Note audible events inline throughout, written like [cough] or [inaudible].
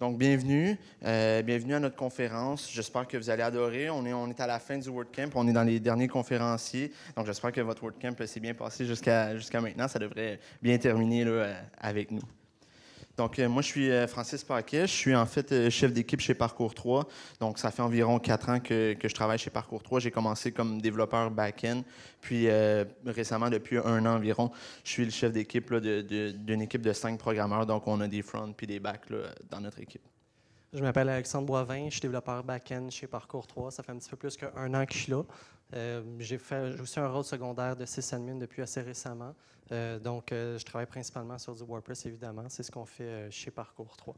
Donc, bienvenue. Euh, bienvenue à notre conférence. J'espère que vous allez adorer. On est, on est à la fin du WordCamp. On est dans les derniers conférenciers. Donc, j'espère que votre WordCamp s'est bien passé jusqu'à jusqu'à maintenant. Ça devrait bien terminer là, euh, avec nous. Donc, euh, moi, je suis euh, Francis Paquet. Je suis en fait euh, chef d'équipe chez Parcours 3. Donc, ça fait environ quatre ans que, je travaille chez Parcours 3. J'ai commencé comme développeur back-end. Puis, récemment, depuis un an environ, je suis le chef d'équipe d'une équipe de cinq programmeurs. Donc, on a des front puis des back dans notre équipe. Je m'appelle Alexandre Boivin, je suis développeur back-end chez Parcours 3. Ça fait un petit peu plus qu'un an que je suis là. Euh, j'ai fait aussi un rôle secondaire de sysadmin depuis assez récemment. Euh, donc, euh, je travaille principalement sur du WordPress, évidemment. C'est ce qu'on fait chez Parcours 3.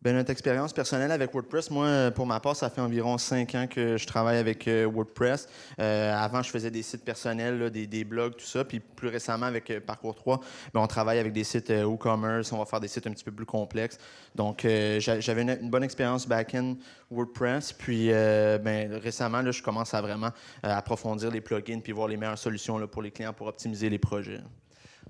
Ben, notre expérience personnelle avec WordPress, moi, euh, pour ma part, ça fait environ cinq ans que je travaille avec euh, WordPress. Euh, avant, je faisais des sites personnels, des, blogs, tout ça. Puis plus récemment, avec Parcours 3, ben, on travaille avec des sites WooCommerce. On va faire des sites un petit peu plus complexes. Donc, j'avais une, bonne expérience back-end WordPress. Puis ben, récemment, là, je commence à vraiment approfondir les plugins puis voir les meilleures solutions pour les clients pour optimiser les projets.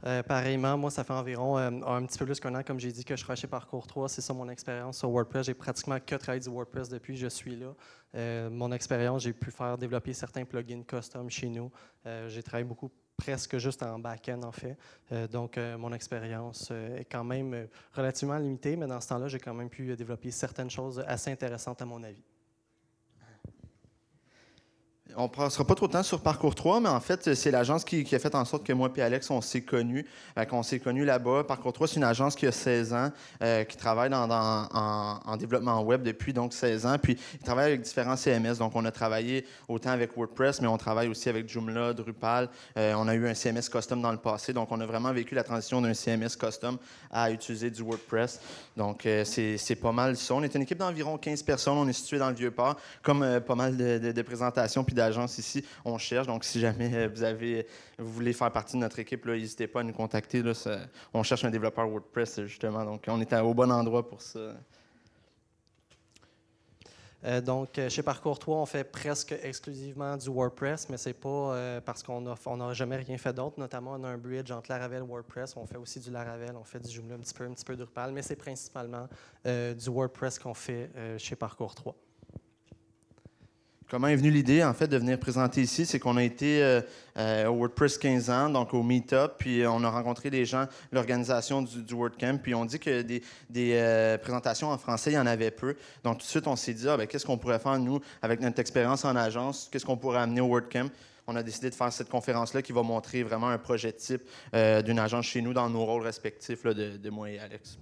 Euh, pareillement, moi, ça fait environ euh, un petit peu plus qu'un an, comme j'ai dit, que je chez parcours 3. C'est ça mon expérience sur WordPress. J'ai pratiquement que travaillé du WordPress depuis que je suis là. Euh, mon expérience, j'ai pu faire développer certains plugins custom chez nous. j'ai travaillé beaucoup presque juste en back-end, en fait. donc, mon expérience est quand même relativement limitée, mais dans ce temps-là, j'ai quand même pu développer certaines choses assez intéressantes à mon avis. On ne passera pas trop de temps sur Parcours 3, mais en fait, c'est l'agence qui, a fait en sorte que moi et Alex, on s'est connus. qu'on s'est connus là-bas. Parcours 3, c'est une agence qui a 16 ans, euh, qui travaille dans, en, développement web depuis donc 16 ans. Puis, ils travaille avec différents CMS. Donc, on a travaillé autant avec WordPress, mais on travaille aussi avec Joomla, Drupal. Euh, on a eu un CMS custom dans le passé. Donc, on a vraiment vécu la transition d'un CMS custom à utiliser du WordPress. Donc, euh, c'est pas mal ça. On est une équipe d'environ 15 personnes. On est situé dans le Vieux-Port, comme pas mal de, de présentations puis d'agence ici. On cherche, donc si jamais euh, vous avez, vous voulez faire partie de notre équipe, n'hésitez pas à nous contacter. Là, on cherche un développeur WordPress, justement, donc on est au bon endroit pour ça. Euh, donc, euh, chez Parcours 3, on fait presque exclusivement du WordPress, mais c'est pas parce qu'on n'a jamais rien fait d'autre. Notamment, on a un bridge entre Laravel et WordPress. On fait aussi du Laravel, on fait du Joomla, un petit peu, un petit peu d'Urpal, mais c'est principalement du WordPress qu'on fait chez Parcours 3 comment est venue l'idée, en fait, de venir présenter ici, c'est qu'on a été euh, euh, au WordPress 15 ans, donc au Meetup, puis euh, on a rencontré des gens, l'organisation du, WordCamp, puis on dit que des, présentations en français, il y en avait peu. Donc tout de suite, on s'est dit, ah, ben, qu'est-ce qu'on pourrait faire, nous, avec notre expérience en agence, qu'est-ce qu'on pourrait amener au WordCamp? on a décidé de faire cette conférence-là qui va montrer vraiment un projet type d'une agence chez nous dans nos rôles respectifs, de, de moi et Alex.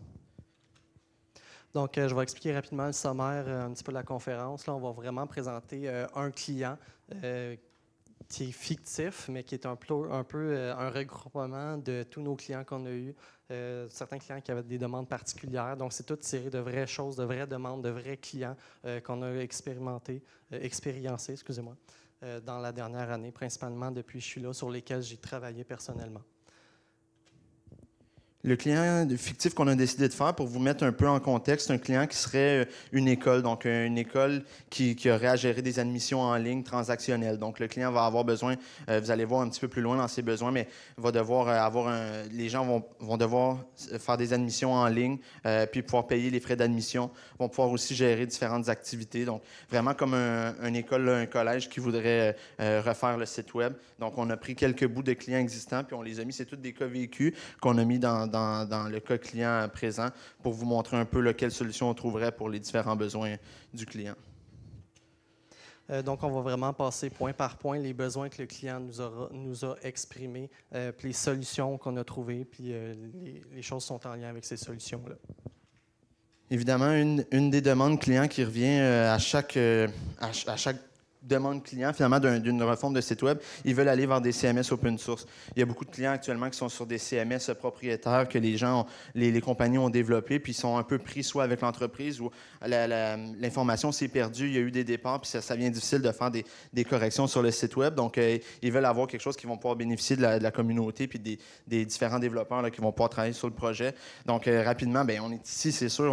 Donc, euh, je vais expliquer rapidement le sommaire euh, un petit peu de la conférence. Là, on va vraiment présenter euh, un client qui est fictif, mais qui est un peu, un, peu, un regroupement de tous nos clients qu'on a eus. certains clients qui avaient des demandes particulières. Donc, c'est toute série de vraies choses, de vraies demandes, de vrais clients qu'on a expérimentés, expériencé, excusez-moi, dans la dernière année, principalement depuis que je suis là, sur lesquels j'ai travaillé personnellement le client fictif qu'on a décidé de faire, pour vous mettre un peu en contexte, un client qui serait euh, une école, donc euh, une école qui, qui aurait à gérer des admissions en ligne transactionnelles. Donc, le client va avoir besoin, euh, vous allez voir un petit peu plus loin dans ses besoins, mais va devoir avoir les gens vont, devoir faire des admissions en ligne, puis pouvoir payer les frais d'admission, vont pouvoir aussi gérer différentes activités. Donc, vraiment comme un, une école, un collège qui voudrait refaire le site web. Donc, on a pris quelques bouts de clients existants, puis on les a mis, c'est toutes des cas vécus qu'on a mis dans dans, le cas client présent pour vous montrer un peu là, quelle solution on trouverait pour les différents besoins du client. Euh, donc, on va vraiment passer point par point les besoins que le client nous, nous a exprimés, euh, puis les solutions qu'on a trouvées, puis euh, les, choses sont en lien avec ces solutions-là. Évidemment, une, des demandes clients qui revient à, chaque, à chaque demande clients, finalement, d'une refonte de site Web, ils veulent aller vers des CMS open source. Il y a beaucoup de clients actuellement qui sont sur des CMS propriétaires que les gens, les, compagnies ont développés, puis ils sont un peu pris soit avec l'entreprise ou l'information s'est perdue, il y a eu des départs, puis ça, devient difficile de faire des, corrections sur le site Web. Donc, euh, ils veulent avoir quelque chose qui vont pouvoir bénéficier de la, communauté, puis des, différents développeurs qui vont pouvoir travailler sur le projet. Donc, euh, rapidement, bien, on est ici, c'est sûr,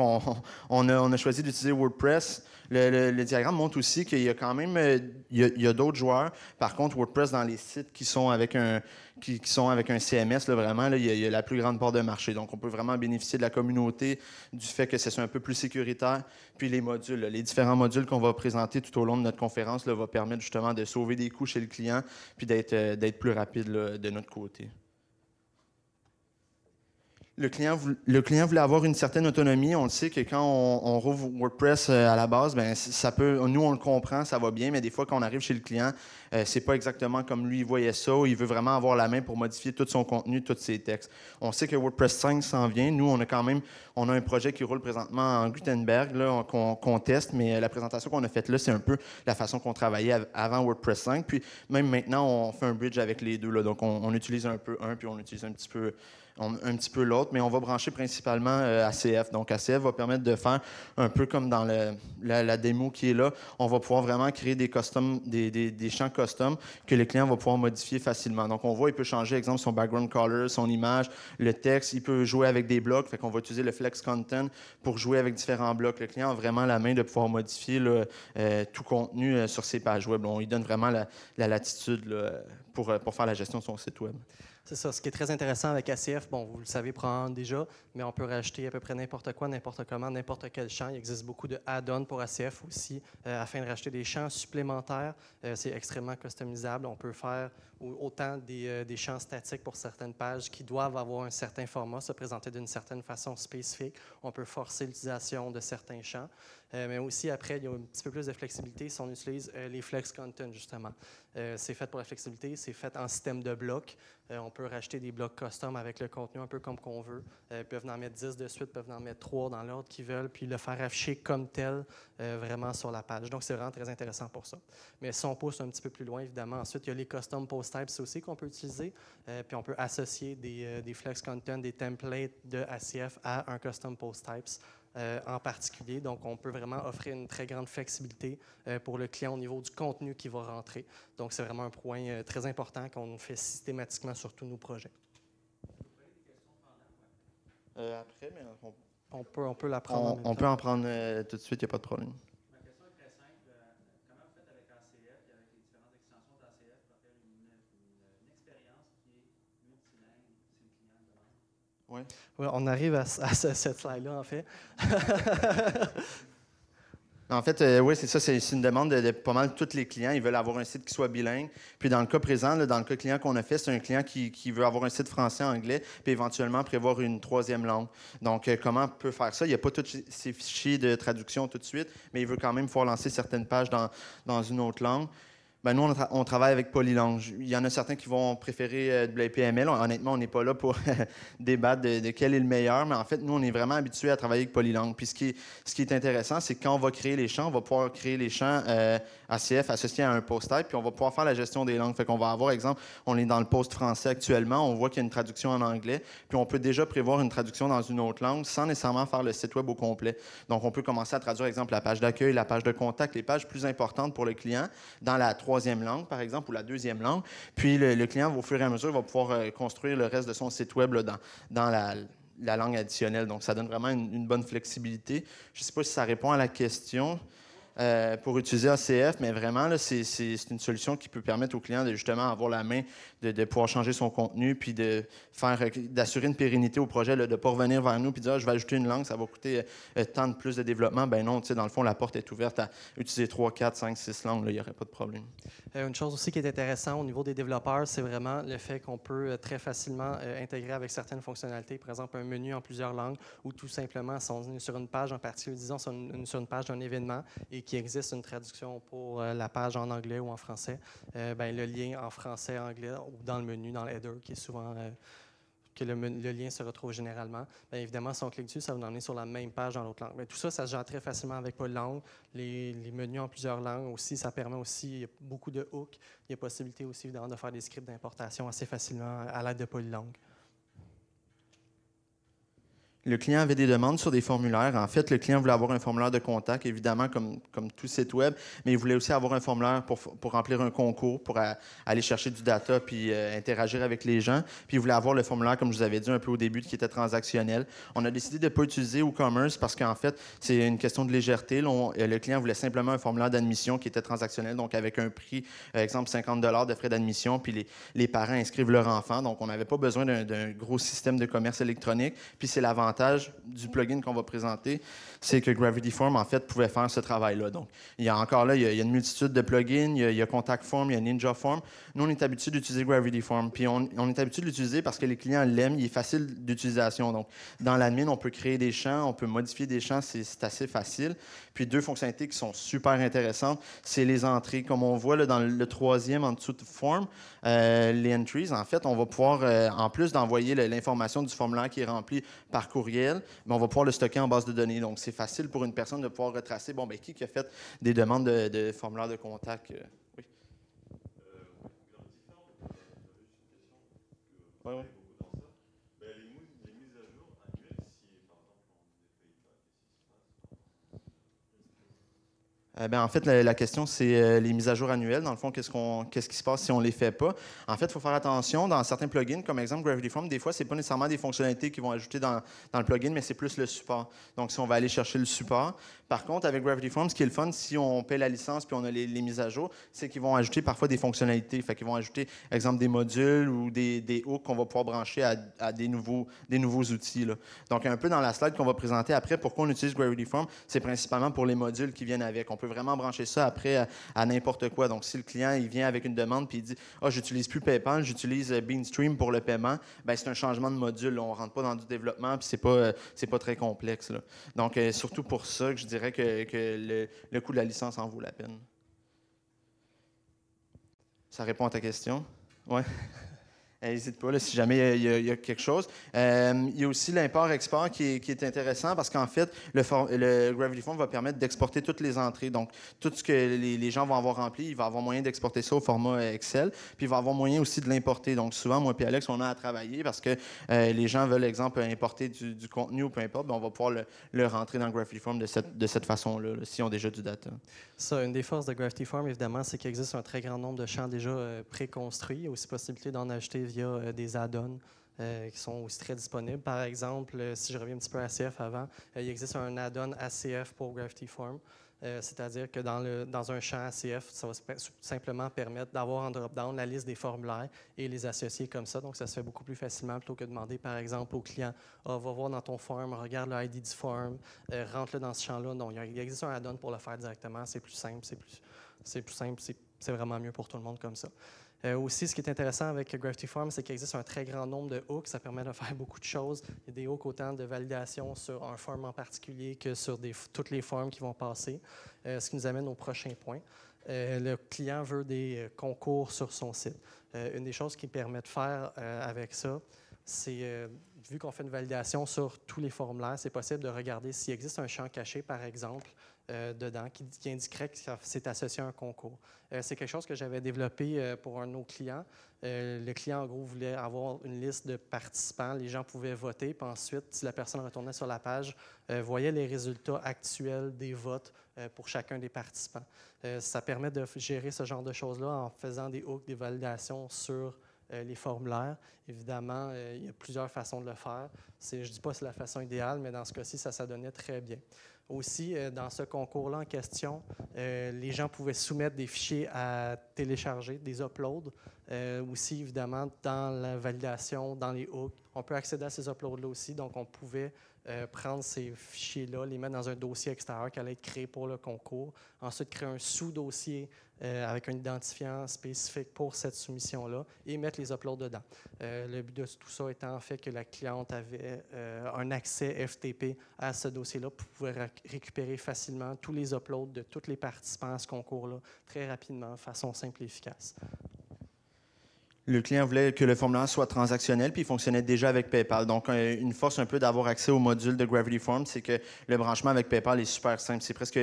on a choisi d'utiliser WordPress le, diagramme montre aussi qu'il y a quand même euh, il y a, d'autres joueurs. Par contre, WordPress dans les sites qui sont avec un qui, sont avec un CMS, vraiment, il, y a, la plus grande part de marché. Donc, on peut vraiment bénéficier de la communauté, du fait que c'est un peu plus sécuritaire. Puis les modules, les différents modules qu'on va présenter tout au long de notre conférence, vont va permettre justement de sauver des coûts chez le client, puis d'être euh, plus rapide de notre côté le client, le client voulait avoir une certaine autonomie. On le sait que quand on, rouvre WordPress euh, à la base, ben ça peut, nous on le comprend, ça va bien, mais des fois quand on arrive chez le client, euh, c'est pas exactement comme lui voyait ça. il veut vraiment avoir la main pour modifier tout son contenu, tous ses textes. On sait que WordPress 5 s'en vient. Nous, on a quand même, on a un projet qui roule présentement en Gutenberg, là qu'on teste, mais euh, la présentation qu'on a faite là, c'est un peu la façon qu'on travaillait avant WordPress 5. Puis même maintenant, on fait un bridge avec les deux. donc on utilise un peu un, puis on utilise un petit peu un petit peu l'autre, mais on va brancher principalement euh, ACF. Donc, ACF va permettre de faire un peu comme dans la, démo qui est là, on va pouvoir vraiment créer des, champs custom que le client va pouvoir modifier facilement. Donc, on voit, il peut changer, exemple, son background color, son image, le texte, il peut jouer avec des blocs, fait qu'on va utiliser le flex content pour jouer avec différents blocs. Le client a vraiment la main de pouvoir modifier euh, tout contenu euh, sur ses pages web. On lui donne vraiment la, latitude pour, pour faire la gestion de son site web c'est ça. Ce qui est très intéressant avec ACF, bon, vous le savez probablement déjà, mais on peut racheter à peu près n'importe quoi, n'importe comment, n'importe quel champ. Il existe beaucoup de add-ons pour ACF aussi, euh, afin de racheter des champs supplémentaires. Euh, c'est extrêmement customisable. On peut faire autant des, euh, des, champs statiques pour certaines pages qui doivent avoir un certain format, se présenter d'une certaine façon spécifique. On peut forcer l'utilisation de certains champs. mais aussi, après, il y a un petit peu plus de flexibilité si on utilise les flex content, justement. Euh, c'est fait pour la flexibilité, c'est fait en système de blocs. Euh, on peut racheter des blocs custom avec le contenu un peu comme qu'on veut. Euh, ils peuvent en mettre 10 de suite, ils peuvent en mettre 3 dans l'ordre qu'ils veulent, puis le faire afficher comme tel vraiment sur la page. Donc, c'est vraiment très intéressant pour ça. Mais si on pousse un petit peu plus loin, évidemment, ensuite, il y a les custom post types aussi qu'on peut utiliser. puis on peut associer des, des, flex content, des templates de ACF à un custom post types. Euh, en particulier. Donc, on peut vraiment offrir une très grande flexibilité euh, pour le client au niveau du contenu qui va rentrer. Donc, c'est vraiment un point euh, très important qu'on fait systématiquement sur tous nos projets. après, mais on, peut, on peut la prendre. On, on peut en prendre tout de suite, il n'y a pas de problème. on arrive à, cette slide-là, en fait. [laughs] En fait, euh, oui, c'est ça. C'est une demande de, pas mal tous les clients. Ils veulent avoir un site qui soit bilingue. Puis dans le cas présent, dans le cas client qu'on a fait, c'est un client qui, veut avoir un site français-anglais, puis éventuellement prévoir une troisième langue. Donc, euh, comment on peut faire ça? Il n'y a pas tous ces fichiers de traduction tout de suite, mais il veut quand même pouvoir lancer certaines pages dans une autre langue. Ben, nous, on, travaille avec Polylangue. Il y en a certains qui vont préférer euh, WPML. honnêtement, on n'est pas là pour [laughs] débattre de, quel est le meilleur, mais en fait, nous, on est vraiment habitués à travailler avec Polylangue. Puis ce qui est, ce qui est intéressant, c'est quand on va créer les champs, on va pouvoir créer les champs euh, ACF associés à un post-type, puis on va pouvoir faire la gestion des langues. Fait qu'on va avoir, exemple, on est dans le post français actuellement, on voit qu'il y a une traduction en anglais, puis on peut déjà prévoir une traduction dans une autre langue sans nécessairement faire le site web au complet. Donc, on peut commencer à traduire, exemple, la page d'accueil, la page de contact, les pages plus importantes pour le client dans la 3 langue, par exemple, ou la deuxième langue. Puis le, client, au fur et à mesure, va pouvoir euh, construire le reste de son site web dans, dans la, langue additionnelle. Donc, ça donne vraiment une, bonne flexibilité. Je ne sais pas si ça répond à la question. Euh, pour utiliser ACF, mais vraiment, c'est une solution qui peut permettre au client de justement avoir la main de, pouvoir changer son contenu, puis de faire euh, d'assurer une pérennité au projet, de ne pas revenir vers nous, puis dire ah, je vais ajouter une langue, ça va coûter euh, euh, tant de plus de développement. Ben non, dans le fond, la porte est ouverte à utiliser 3, 4, 5, 6 langues, il n'y aurait pas de problème. une chose aussi qui est intéressante au niveau des développeurs, c'est vraiment le fait qu'on peut très facilement intégrer avec certaines fonctionnalités, par exemple un menu en plusieurs langues, ou tout simplement si on est sur une page en particulier, disons sur une, sur une page d'un événement, et qu'il existe une traduction pour la page en anglais ou en français, ben, le lien en français-anglais dans le menu, dans l'header, qui est souvent euh, que le, lien se retrouve généralement, bien évidemment, si on clique dessus, ça va nous emmener sur la même page dans l'autre langue. Mais tout ça, ça se gère très facilement avec pas Les, menus en plusieurs langues aussi, ça permet aussi, il y a beaucoup de hooks. Il y a possibilité aussi, évidemment, de faire des scripts d'importation assez facilement à l'aide de polylangues le client avait des demandes sur des formulaires. En fait, le client voulait avoir un formulaire de contact, évidemment, comme, comme tout site web, mais il voulait aussi avoir un formulaire pour, remplir un concours, pour aller chercher du data, puis euh, interagir avec les gens. Puis il voulait avoir le formulaire, comme je vous avais dit un peu au début, qui était transactionnel. On a décidé de ne pas utiliser WooCommerce parce qu'en fait, c'est une question de légèreté. Euh, le client voulait simplement un formulaire d'admission qui était transactionnel, donc avec un prix, euh, exemple, 50 de frais d'admission, puis les, parents inscrivent leur enfant. Donc, on n'avait pas besoin d'un gros système de commerce électronique. Puis c'est l'avantage du plugin qu'on va présenter, c'est que Gravity Form, en fait, pouvait faire ce travail-là. Donc, il y a encore là, il y a, une multitude de plugins, il y, a, Contact Form, il y a Ninja Form. Nous, on est habitué d'utiliser Gravity Form, puis on, est habitué de l'utiliser parce que les clients l'aiment, il est facile d'utilisation. Donc, dans l'admin, on peut créer des champs, on peut modifier des champs, c'est assez facile. Puis deux fonctionnalités qui sont super intéressantes, c'est les entrées. Comme on voit là, dans le troisième en dessous de Form, euh, les entries, en fait, on va pouvoir, euh, en plus d'envoyer l'information du formulaire qui est rempli par courriel, mais ben, on va pouvoir le stocker en base de données. Donc, c'est facile pour une personne de pouvoir retracer, bon, ben, qui, a fait des demandes de, formulaire de contact. Euh, oui. Oui, oui. Euh, ben, en fait, la, question, c'est euh, les mises à jour annuelles. Dans le fond, qu'est-ce, qu'on, qu'est-ce qui se passe si on ne les fait pas? En fait, il faut faire attention. Dans certains plugins, comme exemple Gravity Form, des fois, ce n'est pas nécessairement des fonctionnalités qu'ils vont ajouter dans, le plugin, mais c'est plus le support. Donc, si on va aller chercher le support. Par contre, avec Gravity Form, ce qui est le fun, si on paie la licence puis on a les, mises à jour, c'est qu'ils vont ajouter parfois des fonctionnalités. Fait qu'ils vont ajouter, exemple, des modules ou des, des hooks qu'on va pouvoir brancher à, des, nouveaux, des nouveaux outils. Donc, un peu dans la slide qu'on va présenter après, pourquoi on utilise Gravity Form, c'est principalement pour les modules qui viennent avec vraiment brancher ça après à, n'importe quoi. Donc, si le client il vient avec une demande puis il dit oh, j'utilise plus PayPal, j'utilise euh, Beanstream pour le paiement, ben, c'est un changement de module. On rentre pas dans du développement puis c'est pas, euh, c'est pas très complexe. Donc, euh, surtout pour ça, que je dirais que, le, le coût de la licence en vaut la peine. Ça répond à ta question? Ouais. [laughs] Euh, n'hésite pas là, si jamais il y, a, quelque chose. Euh, il y a aussi l'import-export qui, est intéressant parce qu'en fait, le, Gravity Form va permettre d'exporter toutes les entrées. Donc, tout ce que les, gens vont avoir rempli, il va avoir moyen d'exporter ça au format euh, Excel. Puis, il va avoir moyen aussi de l'importer. Donc, souvent, moi et Alex, on a à travailler parce que les gens veulent, exemple, importer du, contenu ou peu importe. Ben, on va pouvoir le, rentrer dans Gravity Form de cette, de cette façon-là, s'ils si a déjà du data. Ça, une des forces de Gravity Form, évidemment, c'est qu'il existe un très grand nombre de champs déjà préconstruits. Il y a aussi possibilité d'en acheter il y a euh, des add-ons. Euh, qui sont aussi très disponibles. Par exemple, euh, si je reviens un petit peu à ACF avant, il existe un add-on ACF pour Gravity Form. C'est-à-dire que dans, le, dans un champ ACF, ça va simplement permettre d'avoir en drop-down la liste des formulaires et les associer comme ça. Donc, ça se fait beaucoup plus facilement plutôt que de demander, par exemple, au client ah, va voir dans ton form, regarde le ID du form, rentre-le dans ce champ-là. Donc, il existe un add-on pour le faire directement. C'est plus simple, c'est plus, plus simple, c'est vraiment mieux pour tout le monde comme ça. Euh, aussi, ce qui est intéressant avec Gravity Form, c'est qu'il existe un très grand nombre de hooks. Ça permet de faire beaucoup de choses. Il y a des hooks autant de validation sur un form en particulier que sur toutes les formes qui vont passer, euh, ce qui nous amène au prochain point. Euh, le client veut des concours sur son site. une des choses qui permet de faire avec ça, c'est vu qu'on fait une validation sur tous les formulaires, c'est possible de regarder s'il existe un champ caché, par exemple, euh, dedans qui, indiquerait que c'est associé à un concours. Euh, c'est quelque chose que j'avais développé euh, pour un de nos clients. le client, en gros, voulait avoir une liste de participants. Les gens pouvaient voter. Puis ensuite, si la personne retournait sur la page, voyait les résultats actuels des votes pour chacun des participants. ça permet de gérer ce genre de choses-là en faisant des hooks, des validations sur les formulaires. Évidemment, il y a plusieurs façons de le faire. Je ne dis pas que c'est la façon idéale, mais dans ce cas-ci, ça s'adonnait très bien. Aussi, euh, dans ce concours-là en question, euh, les gens pouvaient soumettre des fichiers à télécharger, des uploads. Euh, aussi, évidemment, dans la validation, dans les hooks, on peut accéder à ces uploads-là aussi. Donc, on pouvait euh, prendre ces fichiers-là, les mettre dans un dossier extérieur qui allait être créé pour le concours. Ensuite, créer un sous-dossier euh, avec un identifiant spécifique pour cette soumission-là et mettre les uploads dedans. Euh, le but de tout ça étant fait que la cliente avait un accès FTP à ce dossier-là pour pouvoir récupérer facilement tous les uploads de tous les participants à ce concours-là très rapidement, façon simple et efficace le client voulait que le formulaire soit transactionnel, puis il fonctionnait déjà avec PayPal. Donc, une force un peu d'avoir accès au module de Gravity Form, c'est que le branchement avec PayPal est super simple. C'est presque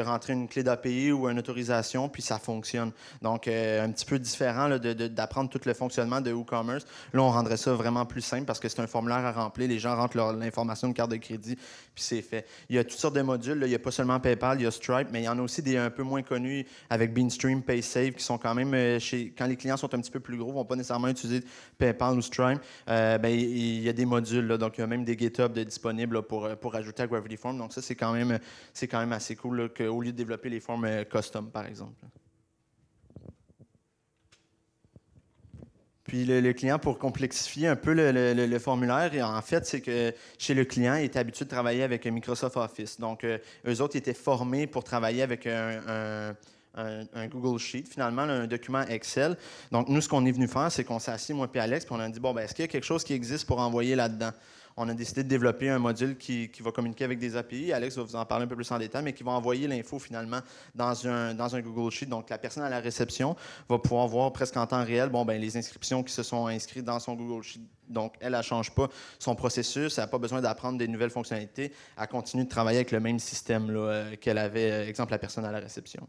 rentrer une clé d'API ou une autorisation, puis ça fonctionne. Donc, euh, un petit peu différent d'apprendre tout le fonctionnement de WooCommerce. Là, on rendrait ça vraiment plus simple parce que c'est un formulaire à remplir. Les gens rentrent l'information de carte de crédit, puis c'est fait. Il y a toutes sortes de modules. Il n'y a pas seulement PayPal, il y a Stripe, mais il y en a aussi des un peu moins connus avec Beanstream, PaySafe, qui sont quand même, euh, chez, quand les clients sont un petit peu plus gros, ne vont pas nécessairement utiliser PayPal ou Stripe. Euh, ben, il y a des modules. Donc, il y a même des GitHub disponibles pour, pour ajouter à Gravity Form. Donc, ça, c'est quand, même, quand même assez cool que au lieu de développer les formes euh, custom, par exemple. Puis le, client, pour complexifier un peu le, formulaire, en fait, c'est que chez le client, il était habitué de travailler avec Microsoft Office. Donc, euh, eux autres étaient formés pour travailler avec un, Google Sheet, finalement, un document Excel. Donc, nous, ce qu'on est venu faire, c'est qu'on s'est assis, moi et Alex, puis on a dit, bon, ben, est-ce qu'il y a quelque chose qui existe pour envoyer là-dedans? on a décidé de développer un module qui, va communiquer avec des API. Alex va vous en parler un peu plus en détail, mais qui va envoyer l'info finalement dans un, Google Sheet. Donc, la personne à la réception va pouvoir voir presque en temps réel bon, ben, les inscriptions qui se sont inscrites dans son Google Sheet donc, elle, ne change pas son processus, elle n'a pas besoin d'apprendre des nouvelles fonctionnalités, elle continue de travailler avec le même système euh, qu'elle avait, euh, exemple, la personne à la réception.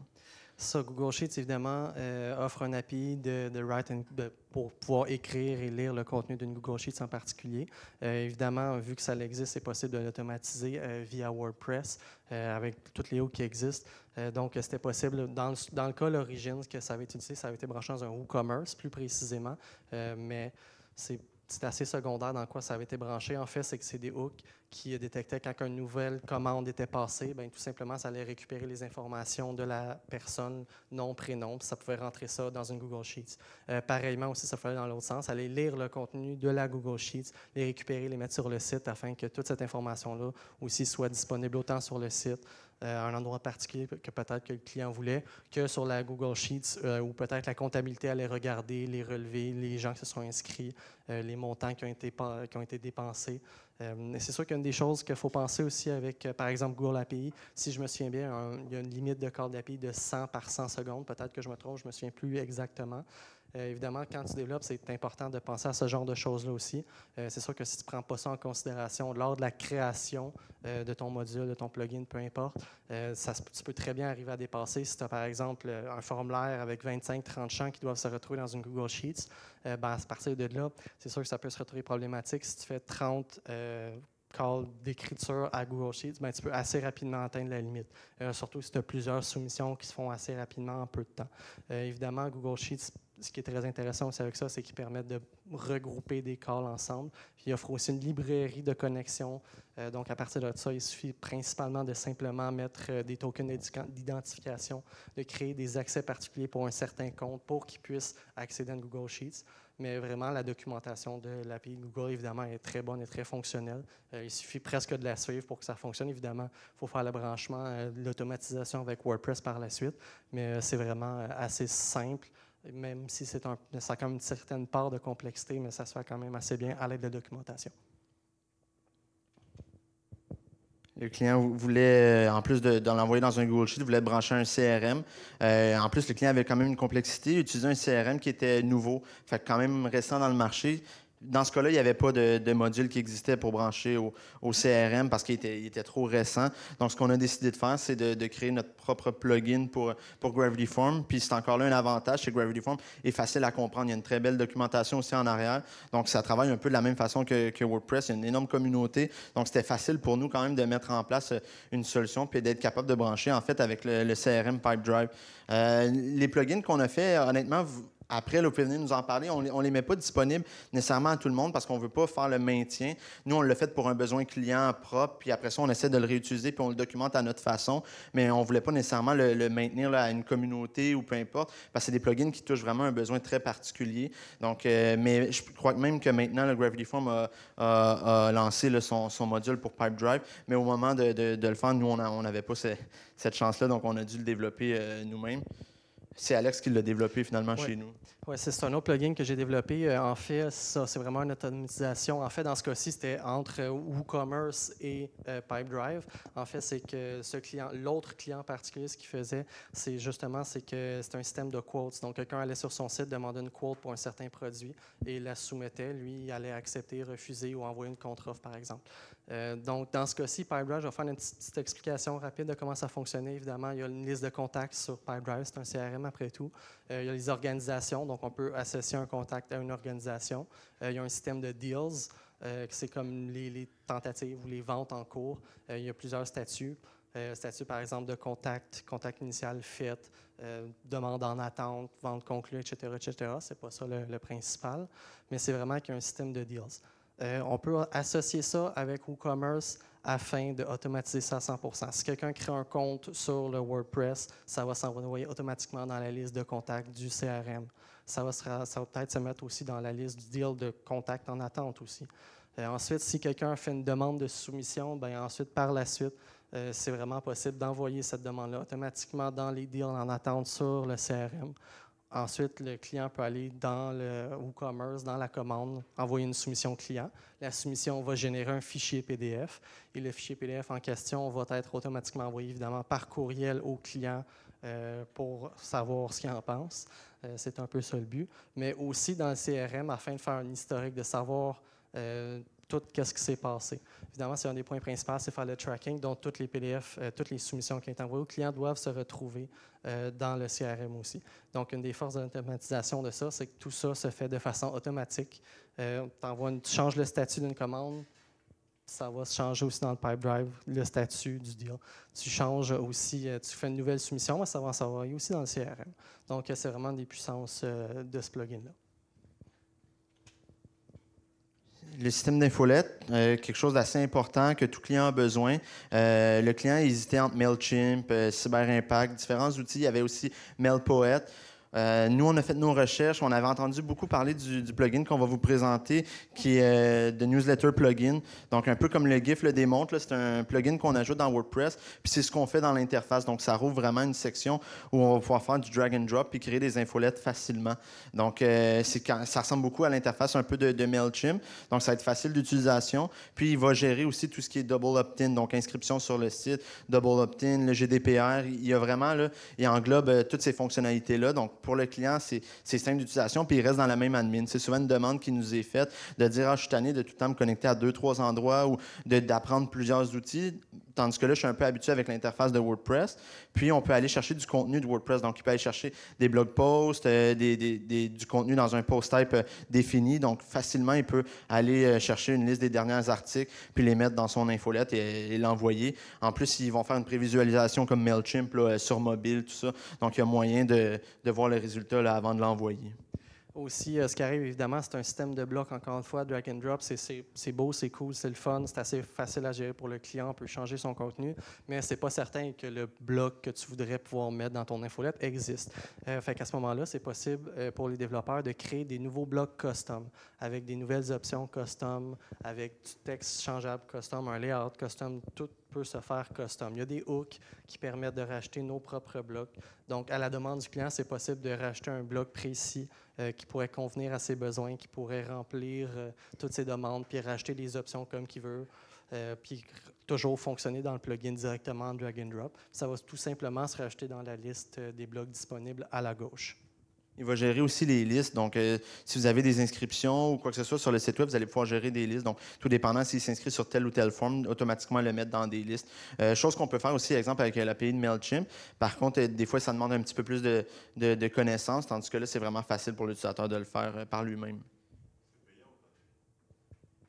Ça, Google Sheets, évidemment, euh, offre un API de, write pour pouvoir écrire et lire le contenu d'une Google Sheets en particulier. Euh, évidemment, vu que ça existe, c'est possible de l'automatiser euh, via WordPress avec toutes les hooks qui existent. donc, c'était possible. Dans le, dans le cas, l'origine, que ça avait été utilisé, ça avait été branché dans un WooCommerce, plus précisément. mais c'est c'était assez secondaire dans quoi ça avait été branché. En fait, c'est que c'est des hooks qui détectaient quand une nouvelle commande était passée, ben, tout simplement, ça allait récupérer les informations de la personne, nom, prénom, ça pouvait rentrer ça dans une Google Sheets. Euh, pareillement aussi, ça fallait dans l'autre sens, aller lire le contenu de la Google Sheets, les récupérer, les mettre sur le site afin que toute cette information-là aussi soit disponible autant sur le site euh, un endroit particulier que peut-être que le client voulait, que sur la Google Sheets euh, ou où peut-être la comptabilité allait regarder les relevés, les gens qui se sont inscrits, euh, les montants qui ont été, qui ont été dépensés. c'est sûr qu'une des choses qu'il faut penser aussi avec, par exemple, Google API, si je me souviens bien, il y a une limite de code d'API de 100 par 100 secondes, peut-être que je me trompe, je ne me souviens plus exactement. Euh, évidemment, quand tu développes, c'est important de penser à ce genre de choses-là aussi. Euh, c'est sûr que si tu ne prends pas ça en considération lors de la création euh, de ton module, de ton plugin, peu importe, ça, tu peux très bien arriver à dépasser. Si tu as, par exemple, un formulaire avec 25-30 champs qui doivent se retrouver dans une Google Sheets, ben, à partir de là, c'est sûr que ça peut se retrouver problématique. Si tu fais 30 calls d'écriture à Google Sheets, ben, tu peux assez rapidement atteindre la limite, surtout si tu as plusieurs soumissions qui se font assez rapidement en peu de temps. évidemment, Google Sheets ce qui est très intéressant aussi avec ça, c'est qu'ils permettent de regrouper des calls ensemble. ils offrent aussi une librairie de connexion. Euh, donc, à partir de ça, il suffit principalement de simplement mettre euh, des tokens d'identification, de créer des accès particuliers pour un certain compte pour qu'ils puissent accéder à Google Sheets. Mais vraiment, la documentation de l'API Google, évidemment, est très bonne et très fonctionnelle. Euh, il suffit presque de la suivre pour que ça fonctionne. Évidemment, il faut faire le branchement, l'automatisation avec WordPress par la suite. Mais c'est vraiment assez simple même si c'est un, ça a quand même une certaine part de complexité, mais ça se fait quand même assez bien à l'aide de la documentation. Le client voulait, euh, en plus de, l'envoyer dans un Google Sheet, voulait brancher un CRM. Euh, en plus, le client avait quand même une complexité, utiliser un CRM qui était nouveau, fait quand même restant dans le marché dans ce cas-là, il n'y avait pas de, module qui existait pour brancher au, CRM parce qu'il était, trop récent. Donc, ce qu'on a décidé de faire, c'est de, créer notre propre plugin pour, Gravity Form. Puis, c'est encore là un avantage chez Gravity Form est facile à comprendre. Il y a une très belle documentation aussi en arrière. Donc, ça travaille un peu de la même façon que, WordPress. Il y a une énorme communauté. Donc, c'était facile pour nous quand même de mettre en place euh, une solution puis d'être capable de brancher, en fait, avec le, CRM Pipe Drive. Euh, les plugins qu'on a fait, honnêtement, vous, après, vous pouvez venir nous en parler. On ne les met pas disponibles nécessairement à tout le monde parce qu'on ne veut pas faire le maintien. Nous, on le fait pour un besoin client propre, puis après ça, on essaie de le réutiliser, puis on le documente à notre façon, mais on ne voulait pas nécessairement le, maintenir à une communauté ou peu importe, parce que c'est des plugins qui touchent vraiment un besoin très particulier. Donc, euh, mais je crois même que maintenant, le Gravity Form a, lancé son, module pour Pipedrive, mais au moment de, le faire, nous, on n'avait pas cette, chance-là, donc on a dû le développer euh, nous-mêmes. C'est Alex qui l'a développé finalement chez nous. Oui, c'est un autre plugin que j'ai développé. Euh, en fait, ça, c'est vraiment une automatisation. En fait, dans ce cas-ci, c'était entre WooCommerce et euh, PipeDrive. En fait, c'est que ce client, l'autre client particulier, ce qu'il faisait, c'est justement c'est que c'est un système de quotes. Donc, quelqu'un allait sur son site, demandait une quote pour un certain produit et la soumettait. Lui, allait accepter, refuser ou envoyer une contre-offre, par exemple. Euh, donc, dans ce cas-ci, PipeDrive, je vais faire une petite, petite explication rapide de comment ça fonctionnait. Évidemment, il y a une liste de contacts sur PipeDrive. C'est un CRM après tout. Euh, il y a les organisations, donc on peut associer un contact à une organisation. Euh, il y a un système de deals, euh, c'est comme les, tentatives ou les ventes en cours. il y a plusieurs statuts. statut, par exemple, de contact, contact initial fait, demande en attente, vente conclue, etc., etc. C'est pas ça le, le principal, mais c'est vraiment qu'il y a un système de deals. on peut associer ça avec WooCommerce, afin d'automatiser ça à 100 Si quelqu'un crée un compte sur le WordPress, ça va s'envoyer automatiquement dans la liste de contacts du CRM. Ça va, ça peut-être se mettre aussi dans la liste du deal de contact en attente aussi. Et euh, ensuite, si quelqu'un fait une demande de soumission, bien ensuite, par la suite, euh, c'est vraiment possible d'envoyer cette demande-là automatiquement dans les deals en attente sur le CRM. Ensuite, le client peut aller dans le WooCommerce, dans la commande, envoyer une soumission client. La soumission va générer un fichier PDF et le fichier PDF en question va être automatiquement envoyé évidemment par courriel au client euh, pour savoir ce qu'il en pense. Euh, c'est un peu ça le but. Mais aussi dans le CRM, afin de faire un historique, de savoir euh, tout quest ce qui s'est passé. Évidemment, c'est un des points principaux, c'est faire le tracking, donc toutes les PDF, euh, toutes les soumissions qui ont été envoyées aux clients doivent se retrouver euh, dans le CRM aussi. Donc, une des forces de l'automatisation de ça, c'est que tout ça se fait de façon automatique. Euh, une, tu changes le statut d'une commande, ça va se changer aussi dans le pipe drive, le statut du deal. Tu changes aussi, tu fais une nouvelle soumission, ça va s'envoyer aussi dans le CRM. Donc, c'est vraiment des puissances de ce plugin-là. le système d'infolette, euh, quelque chose d'assez important que tout client a besoin. Euh, le client hésitait entre MailChimp, euh, CyberImpact, différents outils. Il y avait aussi MailPoet. Euh, nous, on a fait nos recherches. On avait entendu beaucoup parler du, plugin qu'on va vous présenter, qui est euh, de Newsletter Plugin. Donc, un peu comme le GIF le démontre, c'est un plugin qu'on ajoute dans WordPress. Puis c'est ce qu'on fait dans l'interface. Donc, ça rouvre vraiment une section où on va pouvoir faire du drag and drop puis créer des infolettes facilement. Donc, euh, ça ressemble beaucoup à l'interface un peu de, MailChimp. Donc, ça va être facile d'utilisation. Puis, il va gérer aussi tout ce qui est double opt-in, donc inscription sur le site, double opt-in, le GDPR. Il y a vraiment, il englobe toutes ces fonctionnalités-là. Donc, pour le client, c'est simple d'utilisation, puis il reste dans la même admin. C'est souvent une demande qui nous est faite de dire, ah, je suis tanné de tout le temps me connecter à deux, trois endroits ou d'apprendre plusieurs outils. Tandis que là, je suis un peu habitué avec l'interface de WordPress. Puis, on peut aller chercher du contenu de WordPress. Donc, il peut aller chercher des blog posts, euh, du contenu dans un post type euh, défini. Donc, facilement, il peut aller euh, chercher une liste des derniers articles, puis les mettre dans son infolette et, l'envoyer. En plus, ils vont faire une prévisualisation comme MailChimp sur mobile, tout ça. Donc, il y a moyen de, voir le résultat avant de l'envoyer. Aussi, euh, ce qui arrive, évidemment, c'est un système de blocs, encore une fois, drag and drop. C'est beau, c'est cool, c'est le fun, c'est assez facile à gérer pour le client, on peut changer son contenu, mais c'est pas certain que le bloc que tu voudrais pouvoir mettre dans ton infolette existe. Euh, fait qu'à ce moment-là, c'est possible euh, pour les développeurs de créer des nouveaux blocs custom, avec des nouvelles options custom, avec du texte changeable custom, un layout custom, tout se faire custom. Il y a des hooks qui permettent de racheter nos propres blocs. Donc, à la demande du client, c'est possible de racheter un bloc précis euh, qui pourrait convenir à ses besoins, qui pourrait remplir euh, toutes ses demandes, puis racheter les options comme qu'il veut, euh, puis toujours fonctionner dans le plugin directement drag and drop. Ça va tout simplement se racheter dans la liste des blocs disponibles à la gauche. Il va gérer aussi les listes. Donc, euh, si vous avez des inscriptions ou quoi que ce soit sur le site web, vous allez pouvoir gérer des listes. Donc, tout dépendant s'il s'inscrit sur telle ou telle forme, automatiquement le mettre dans des listes. Euh, chose qu'on peut faire aussi, exemple, avec euh, l'API de MailChimp. Par contre, des fois, ça demande un petit peu plus de, de connaissances, tandis que là, c'est vraiment facile pour l'utilisateur de le faire par lui-même.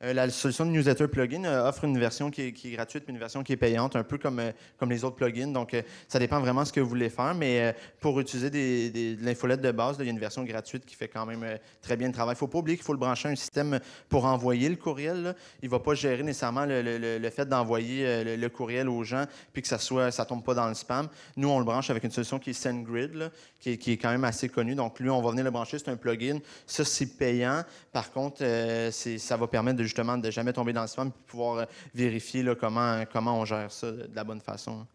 Euh, la solution de newsletter plugin euh, offre une version qui est, gratuite et une version qui est payante, un peu comme, euh, comme les autres plugins. Donc, ça dépend vraiment de ce que vous voulez faire. Mais pour utiliser des, de de base, il y a une version gratuite qui fait quand même très bien le travail. Il ne faut pas oublier qu'il faut le brancher à un système pour envoyer le courriel. Il ne va pas gérer nécessairement le, fait d'envoyer le, courriel aux gens puis que ça ne tombe pas dans le spam. Nous, on le branche avec une solution qui est SendGrid, qui, qui, est quand même assez connue. Donc, lui, on va venir le brancher. C'est un plugin. Ça, c'est payant. Par contre, ça va permettre de justement de jamais tomber dans ce spam et pouvoir euh, vérifier là, comment, comment on gère ça de la bonne façon.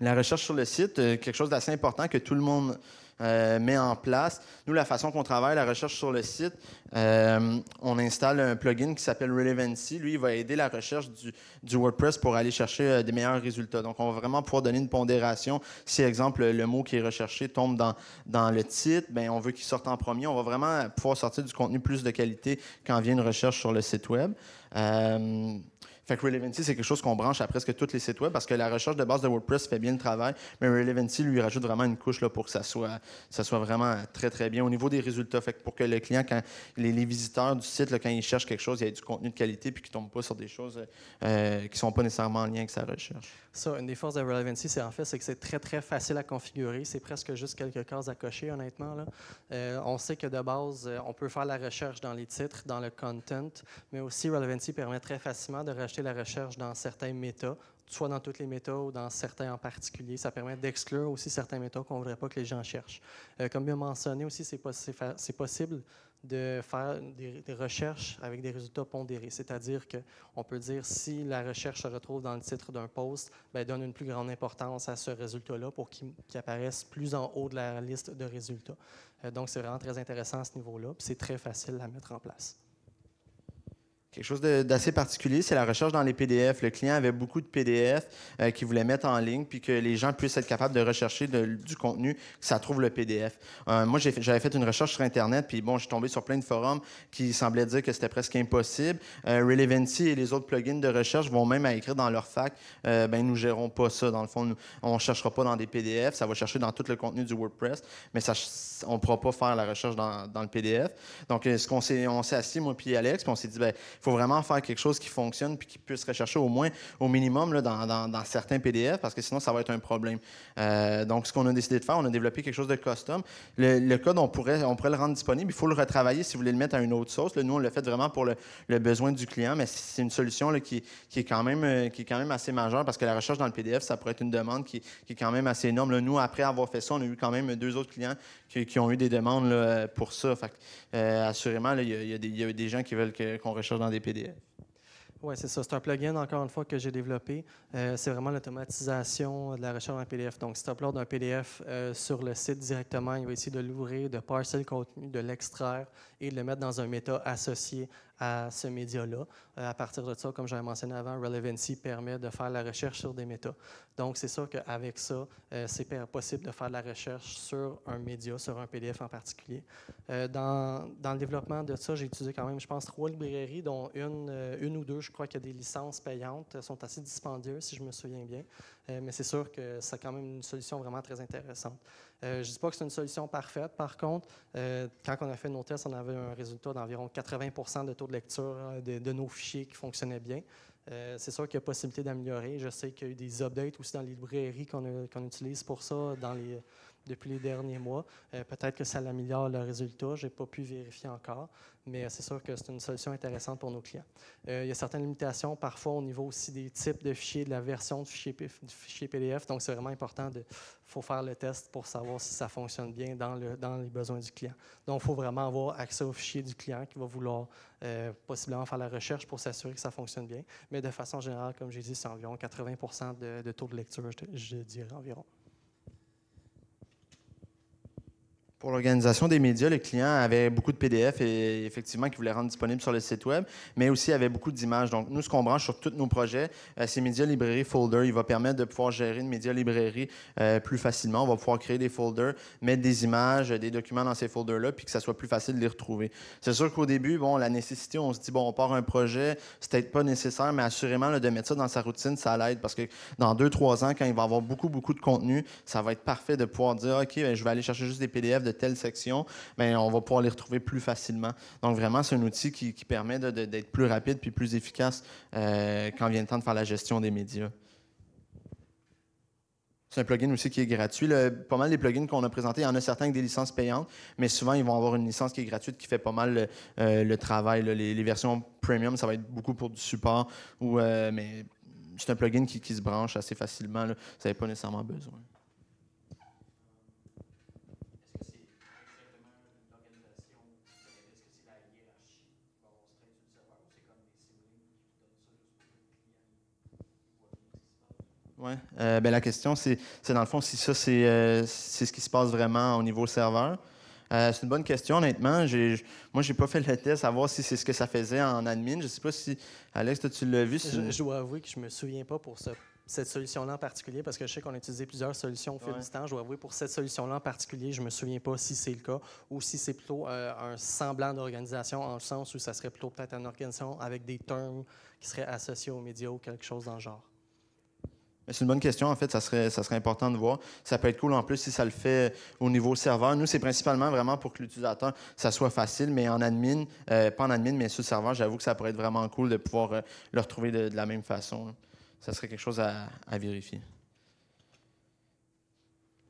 La recherche sur le site, euh, quelque chose d'assez important que tout le monde euh, met en place. Nous, la façon qu'on travaille, la recherche sur le site, euh, on installe un plugin qui s'appelle Relevancy. Lui, il va aider la recherche du, WordPress pour aller chercher euh, des meilleurs résultats. Donc, on va vraiment pouvoir donner une pondération. Si, exemple, le mot qui est recherché tombe dans, dans le titre, ben, on veut qu'il sorte en premier. On va vraiment pouvoir sortir du contenu plus de qualité quand vient une recherche sur le site web. Fait que Relevancy, c'est quelque chose qu'on branche à presque tous les sites web parce que la recherche de base de WordPress fait bien le travail, mais Relevancy lui rajoute vraiment une couche là, pour que ça soit, ça soit vraiment très, très bien au niveau des résultats. Fait que pour que le client, quand les, visiteurs du site, là, quand ils cherchent quelque chose, il y ait du contenu de qualité puis qu'ils ne tombent pas sur des choses euh, euh, qui ne sont pas nécessairement en lien avec sa recherche. Ça, une des forces de Relevancy, c'est en fait c'est que c'est très, très facile à configurer. C'est presque juste quelques cases à cocher, honnêtement. Là. Euh, on sait que de base, on peut faire la recherche dans les titres, dans le content, mais aussi Relevancy permet très facilement de rechercher la recherche dans certains métas, soit dans toutes les métas ou dans certains en particulier. Ça permet d'exclure aussi certains métas qu'on ne voudrait pas que les gens cherchent. Euh, comme bien mentionné aussi, c'est possible de faire des, recherches avec des résultats pondérés. C'est-à-dire qu'on peut dire si la recherche se retrouve dans le titre d'un post, bien, donne une plus grande importance à ce résultat-là pour qu'il apparaisse plus en haut de la liste de résultats. Euh, donc, c'est vraiment très intéressant à ce niveau-là. C'est très facile à mettre en place. Quelque chose d'assez particulier, c'est la recherche dans les PDF. Le client avait beaucoup de PDF euh, qu'il voulait mettre en ligne, puis que les gens puissent être capables de rechercher du contenu, que ça trouve le PDF. Euh, moi, j'avais fait une recherche sur Internet, puis bon, je suis tombé sur plein de forums qui semblaient dire que c'était presque impossible. Euh, Relevancy et les autres plugins de recherche vont même à écrire dans leur fac, ben nous gérons pas ça. Dans le fond, on ne cherchera pas dans des PDF, ça va chercher dans tout le contenu du WordPress, mais ça, on ne pourra pas faire la recherche dans, dans le PDF. Donc, ce qu'on s'est assis, moi puis Alex, puis on s'est dit, ben, il faut vraiment faire quelque chose qui fonctionne puis qui puisse rechercher au moins, au minimum, là, dans, certains PDF, parce que sinon, ça va être un problème. Euh, donc, ce qu'on a décidé de faire, on a développé quelque chose de custom. Le, code, on pourrait, on pourrait le rendre disponible. Il faut le retravailler si vous voulez le mettre à une autre source. nous, on l'a fait vraiment pour le, besoin du client, mais c'est une solution là, qui, est quand même, euh, qui est quand même assez majeure parce que la recherche dans le PDF, ça pourrait être une demande qui, est quand même assez énorme. nous, après avoir fait ça, on a eu quand même deux autres clients qui, ont eu des demandes pour ça. Euh, assurément, il y, a y, des gens qui veulent qu'on recherche dans des PDF. Oui, c'est ça. C'est un plugin, encore une fois, que j'ai développé. Euh, c'est vraiment l'automatisation de la recherche en PDF. Donc, si tu uploads un PDF euh, sur le site directement, il va essayer de l'ouvrir, de parser le contenu, de l'extraire et de le mettre dans un méta associé à ce média-là. Euh, à partir de ça, comme j'avais mentionné avant, Relevancy permet de faire la recherche sur des métas. Donc, c'est sûr qu'avec ça, euh, c'est possible de faire la recherche sur un média, sur un PDF en particulier. Euh, dans, le développement de ça, j'ai utilisé quand même, je pense, trois librairies, dont une, une ou deux, je crois qu'il y a des licences payantes, sont assez dispendieuses, si je me souviens bien. mais c'est sûr que c'est quand même une solution vraiment très intéressante. Euh, je ne dis pas que c'est une solution parfaite. Par contre, euh, quand on a fait nos tests, on avait un résultat d'environ 80 de taux de lecture euh, de, nos fichiers qui fonctionnait bien. c'est sûr qu'il y a possibilité d'améliorer. Je sais qu'il y a eu des updates aussi dans les librairies qu'on utilise pour ça, dans les, depuis les derniers mois. Euh, peut-être que ça améliore le résultat, je n'ai pas pu vérifier encore, mais c'est sûr que c'est une solution intéressante pour nos clients. Euh, il y a certaines limitations parfois au niveau aussi des types de fichiers, de la version du fichier, PDF, donc c'est vraiment important de faut faire le test pour savoir si ça fonctionne bien dans, le, dans les besoins du client. Donc, il faut vraiment avoir accès au fichier du client qui va vouloir euh, possiblement faire la recherche pour s'assurer que ça fonctionne bien. Mais de façon générale, comme j'ai dit, c'est environ 80 de, taux de lecture, je dirais environ. pour l'organisation des médias, les clients avaient beaucoup de PDF et effectivement qu'ils voulaient rendre disponibles sur le site web, mais aussi avait beaucoup d'images. Donc, nous, ce qu'on branche sur tous nos projets, euh, c'est Media Librairie Folder. Il va permettre de pouvoir gérer une média librairie euh, plus facilement. On va pouvoir créer des folders, mettre des images, des documents dans ces folders-là, puis que ça soit plus facile de les retrouver. C'est sûr qu'au début, bon, la nécessité, on se dit, bon, on part un projet, c'est peut-être pas nécessaire, mais assurément, le de mettre ça dans sa routine, ça l'aide parce que dans deux, trois ans, quand il va avoir beaucoup, beaucoup de contenu, ça va être parfait de pouvoir dire, OK, ben, je vais aller chercher juste des PDF telle section, mais on va pouvoir les retrouver plus facilement. Donc vraiment, c'est un outil qui, permet d'être plus rapide puis plus efficace euh, quand vient le temps de faire la gestion des médias. C'est un plugin aussi qui est gratuit. pas mal des plugins qu'on a présentés, il y en a certains avec des licences payantes, mais souvent, ils vont avoir une licence qui est gratuite qui fait pas mal euh, le, travail. Les, versions premium, ça va être beaucoup pour du support, ou, euh, mais c'est un plugin qui, se branche assez facilement. Là. Vous n'avez pas nécessairement besoin. Oui. Euh, ben, la question, c'est dans le fond si ça, euh, c'est ce qui se passe vraiment au niveau serveur. Euh, c'est une bonne question, honnêtement. Moi, moi, j'ai pas fait le test à voir si c'est ce que ça faisait en admin. Je sais pas si, Alex, toi, tu l'as vu. Je, dois avouer que je me souviens pas pour cette solution-là en particulier, parce que je sais qu'on a utilisé plusieurs solutions au fil du temps. Je dois avouer, pour cette solution-là en particulier, je me souviens pas si c'est le cas ou si c'est plutôt un semblant d'organisation, en le sens où ça serait plutôt peut-être une organisation avec des termes qui seraient associés aux médias ou quelque chose dans le genre. C'est une bonne question. En fait, ça serait, important de voir. Ça peut être cool en plus si ça le fait euh, au niveau serveur. Nous, c'est principalement vraiment pour que l'utilisateur, ça soit facile, mais en admin, euh, pas en admin, mais sur le serveur, j'avoue que ça pourrait être vraiment cool de pouvoir euh, le retrouver de, la même façon. Ça serait quelque chose à vérifier.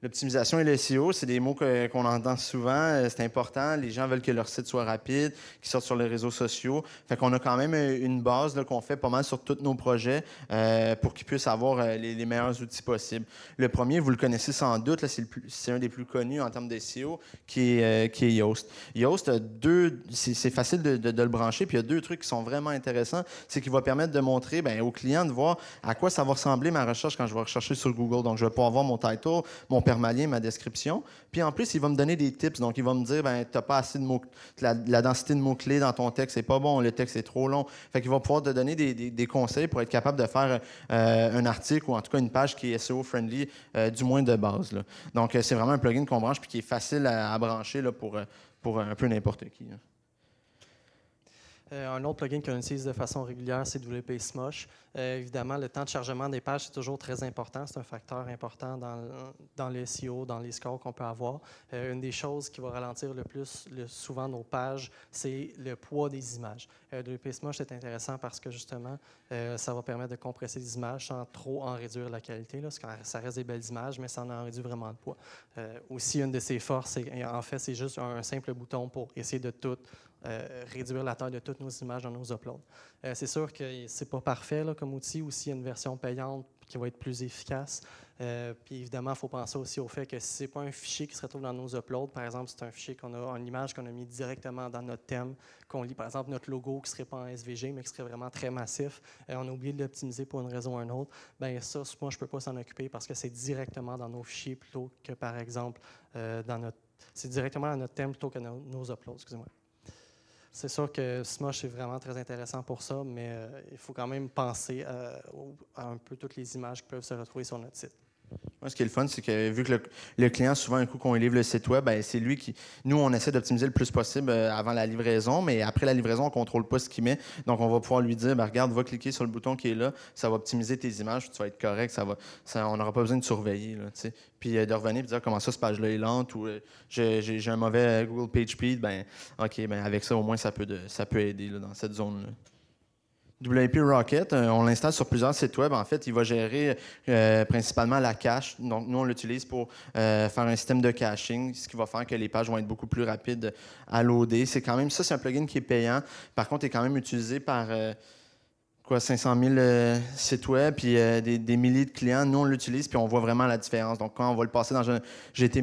L'optimisation et le SEO, c'est des mots qu'on entend souvent. Euh, c'est important. Les gens veulent que leur site soit rapide, qu'ils sortent sur les réseaux sociaux. Fait qu'on a quand même euh, une base qu'on fait pas mal sur tous nos projets euh, pour qu'ils puissent avoir les, meilleurs outils possibles. Le premier, vous le connaissez sans doute, c'est un des plus connus en termes de SEO, qui est, qui Yoast. Yoast, deux, c'est facile de, le brancher, puis il y a deux trucs qui sont vraiment intéressants. C'est qu'il va permettre de montrer ben, aux clients de voir à quoi ça va ressembler ma recherche quand je vais rechercher sur Google. Donc, je vais pouvoir voir mon title, mon hypermalien ma description. Puis en plus, il va me donner des tips. Donc, il va me dire, ben, n'as pas assez de mots, la, densité de mots-clés dans ton texte, n'est pas bon, le texte est trop long. Fait qu'il va pouvoir te donner des, des, conseils pour être capable de faire euh, un article ou en tout cas une page qui est SEO-friendly, euh, du moins de base. Donc, euh, c'est vraiment un plugin qu'on branche puis qui est facile à, brancher là, pour, pour un peu n'importe qui. Euh, un autre plugin qu'on utilise de façon régulière, c'est WP Smosh. Euh, évidemment, le temps de chargement des pages, c'est toujours très important. C'est un facteur important dans, dans le SEO, dans les scores qu'on peut avoir. Euh, une des choses qui va ralentir le plus le, souvent nos pages, c'est le poids des images. WP Smosh est intéressant parce que justement, ça va permettre de compresser les images sans trop en réduire la qualité. Là, ça reste des belles images, mais ça en réduit vraiment le poids. aussi, une de ses forces, en fait, c'est juste un, un simple bouton pour essayer de tout euh, réduire la taille de toutes nos images dans nos uploads. Euh, c'est sûr que c'est pas parfait là, comme outil, Aussi, s'il y a une version payante qui va être plus efficace. Euh, puis évidemment, il faut penser aussi au fait que si ce n'est pas un fichier qui se retrouve dans nos uploads, par exemple, c'est un fichier qu'on a, une image qu'on a mis directement dans notre thème, qu'on lit par exemple notre logo qui ne serait pas en SVG, mais qui serait vraiment très massif, et on a oublié de l'optimiser pour une raison ou une autre, bien ça, moi, je ne peux pas s'en occuper parce que c'est directement dans nos fichiers plutôt que par exemple dans notre. C'est directement dans notre thème plutôt que dans nos uploads, excusez-moi c'est sûr que Smosh est vraiment très intéressant pour ça, mais euh, il faut quand même penser euh, à, un peu toutes les images qui peuvent se retrouver sur notre site ce qui est le fun, c'est que vu que le, client, souvent, un coup qu'on livre le site web, ben, c'est lui qui. Nous, on essaie d'optimiser le plus possible euh, avant la livraison, mais après la livraison, on ne contrôle pas ce qu'il met. Donc, on va pouvoir lui dire ben, regarde, va cliquer sur le bouton qui est là, ça va optimiser tes images, tu vas être correct, ça va, on n'aura pas besoin de surveiller. Là, puis euh, de revenir et dire comment ça, cette page-là est lente ou euh, j'ai un mauvais Google Page Speed, ben OK, ben, avec ça, au moins, ça peut, ça peut aider dans cette zone-là. WP Rocket, euh, on l'installe sur plusieurs sites web. En fait, il va gérer euh, principalement la cache. Donc, nous, on l'utilise pour euh, faire un système de caching, ce qui va faire que les pages vont être beaucoup plus rapides à loader. C'est quand même ça, c'est un plugin qui est payant. Par contre, il est quand même utilisé par 500 000 euh, sites web, puis euh, des, milliers de clients. Nous, on l'utilise, puis on voit vraiment la différence. Donc, quand on va le passer dans un GT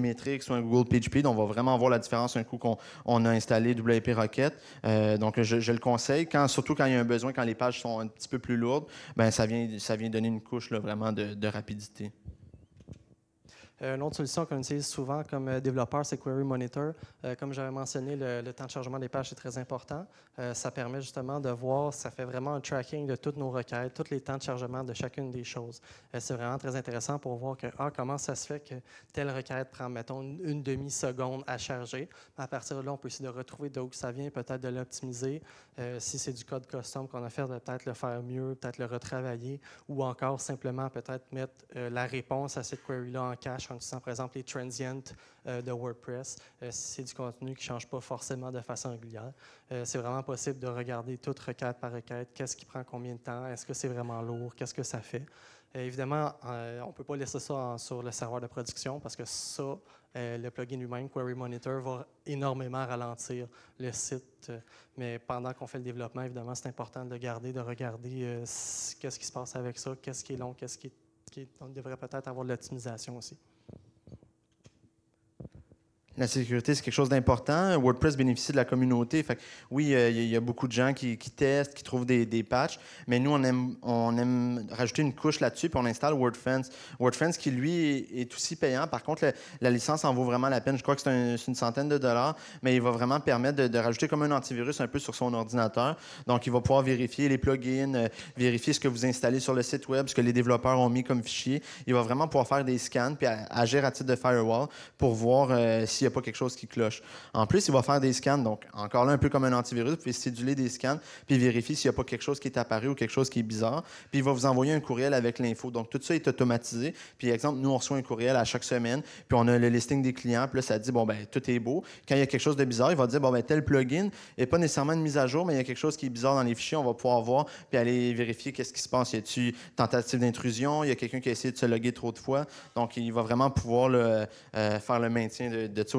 ou un Google PageSpeed, on va vraiment voir la différence un coup qu'on a installé WP Rocket. Euh, donc, je, le conseille, surtout quand il y a un besoin, quand les pages sont un petit peu plus lourdes, ben, ça, vient, ça vient donner une couche là, vraiment de rapidité. Une euh, autre solution qu'on utilise souvent comme euh, développeur, c'est Query Monitor. Euh, comme j'avais mentionné, le, temps de chargement des pages est très important. ça permet justement de voir, ça fait vraiment un tracking de toutes nos requêtes, tous les temps de chargement de chacune des choses. c'est vraiment très intéressant pour voir que, ah, comment ça se fait que telle requête prend, mettons, une, une demi-seconde à charger. À partir de là, on peut essayer de retrouver d'où ça vient, peut-être de l'optimiser. si c'est du code custom qu'on a fait, de peut-être le faire mieux, peut-être le retravailler, ou encore simplement peut-être mettre la réponse à cette query-là en cache par exemple, les transients euh, de WordPress. Euh, c'est du contenu qui ne change pas forcément de façon régulière, euh, c'est vraiment possible de regarder toute requête par requête, qu'est-ce qui prend combien de temps, est-ce que c'est vraiment lourd, qu'est-ce que ça fait. évidemment, on ne peut pas laisser ça sur le serveur de production parce que ça, le plugin lui-même, Query Monitor, va énormément ralentir le site. mais pendant qu'on fait le développement, évidemment, c'est important de le garder, de regarder qu'est-ce qui se passe avec ça, qu'est-ce qui est long, qu'est-ce qui on devrait peut-être avoir de l'optimisation aussi la sécurité, c'est quelque chose d'important. WordPress bénéficie de la communauté. Fait oui, euh, il y, a beaucoup de gens qui, testent, qui trouvent des, patchs, mais nous, on aime, on aime rajouter une couche là-dessus, puis on installe WordFence. WordFence qui, lui, est aussi payant. Par contre, la licence en vaut vraiment la peine. Je crois que c'est une centaine de dollars, mais il va vraiment permettre de, rajouter comme un antivirus un peu sur son ordinateur. Donc, il va pouvoir vérifier les plugins, euh, vérifier ce que vous installez sur le site web, ce que les développeurs ont mis comme fichier. Il va vraiment pouvoir faire des scans, puis agir à titre de firewall pour voir si euh, s'il y a pas quelque chose qui cloche. En plus, il va faire des scans, donc encore là, un peu comme un antivirus, puis pouvez des scans, puis vérifier s'il n'y a pas quelque chose qui est apparu ou quelque chose qui est bizarre, puis il va vous envoyer un courriel avec l'info. Donc tout ça est automatisé. Puis exemple, nous, on reçoit un courriel à chaque semaine, puis on a le listing des clients, puis là, ça dit, bon, ben tout est beau. Quand il y a quelque chose de bizarre, il va dire, bon, ben tel plugin n'est pas nécessairement une mise à jour, mais il y a quelque chose qui est bizarre dans les fichiers, on va pouvoir voir, puis aller vérifier qu'est-ce qui se passe. Y a t tentative d'intrusion? Y a quelqu'un qui a essayé de se loguer trop de fois? Donc, il va vraiment pouvoir le, euh, faire le maintien de, tout.